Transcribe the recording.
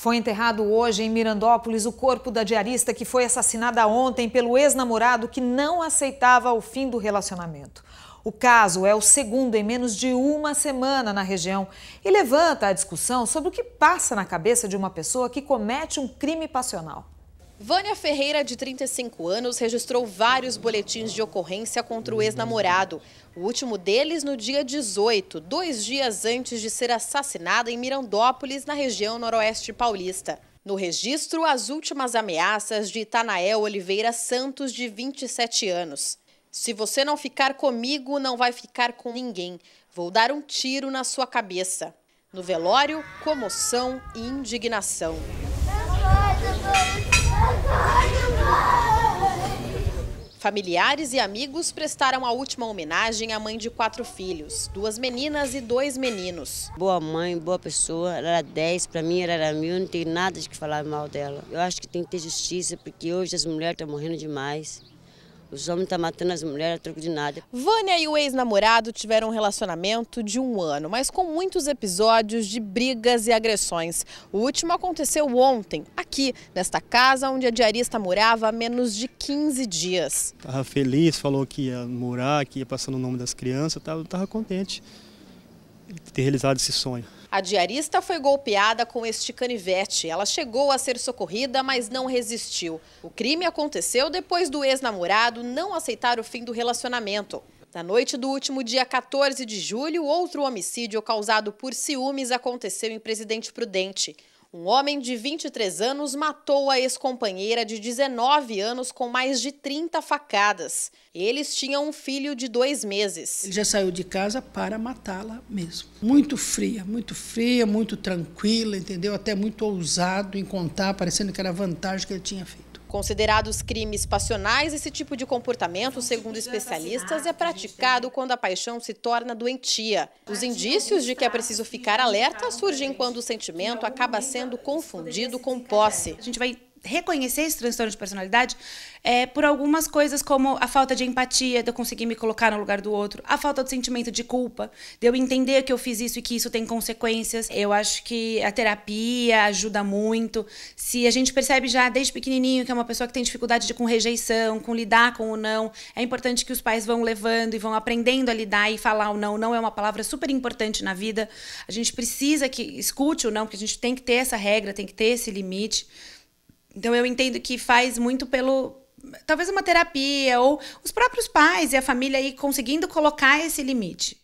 Foi enterrado hoje em Mirandópolis o corpo da diarista que foi assassinada ontem pelo ex-namorado que não aceitava o fim do relacionamento. O caso é o segundo em menos de uma semana na região e levanta a discussão sobre o que passa na cabeça de uma pessoa que comete um crime passional. Vânia Ferreira, de 35 anos, registrou vários boletins de ocorrência contra o ex-namorado. O último deles no dia 18, dois dias antes de ser assassinada em Mirandópolis, na região noroeste paulista. No registro, as últimas ameaças de Itanael Oliveira Santos, de 27 anos. Se você não ficar comigo, não vai ficar com ninguém. Vou dar um tiro na sua cabeça. No velório, comoção e indignação. Familiares e amigos prestaram a última homenagem à mãe de quatro filhos, duas meninas e dois meninos. Boa mãe, boa pessoa, ela era 10, para mim ela era mil, não tem nada de que falar mal dela. Eu acho que tem que ter justiça, porque hoje as mulheres estão morrendo demais. Os homens estão tá matando as mulheres a troco de nada. Vânia e o ex-namorado tiveram um relacionamento de um ano, mas com muitos episódios de brigas e agressões. O último aconteceu ontem, aqui, nesta casa onde a diarista morava há menos de 15 dias. Estava feliz, falou que ia morar, que ia passar o nome das crianças, estava contente de ter realizado esse sonho. A diarista foi golpeada com este canivete. Ela chegou a ser socorrida, mas não resistiu. O crime aconteceu depois do ex-namorado não aceitar o fim do relacionamento. Na noite do último dia 14 de julho, outro homicídio causado por ciúmes aconteceu em Presidente Prudente. Um homem de 23 anos matou a ex-companheira de 19 anos com mais de 30 facadas. Eles tinham um filho de dois meses. Ele já saiu de casa para matá-la mesmo. Muito fria, muito fria, muito tranquila, entendeu? Até muito ousado em contar, parecendo que era a vantagem que ele tinha feito. Considerados crimes passionais, esse tipo de comportamento, segundo especialistas, é praticado quando a paixão se torna doentia. Os indícios de que é preciso ficar alerta surgem quando o sentimento acaba sendo confundido com posse. A gente vai reconhecer esse transtorno de personalidade é, por algumas coisas como a falta de empatia, de eu conseguir me colocar no lugar do outro, a falta de sentimento de culpa, de eu entender que eu fiz isso e que isso tem consequências. Eu acho que a terapia ajuda muito. Se a gente percebe já desde pequenininho que é uma pessoa que tem dificuldade de, com rejeição, com lidar com o não, é importante que os pais vão levando e vão aprendendo a lidar e falar o não. O não é uma palavra super importante na vida. A gente precisa que escute o não, porque a gente tem que ter essa regra, tem que ter esse limite. Então eu entendo que faz muito pelo talvez uma terapia ou os próprios pais e a família aí conseguindo colocar esse limite.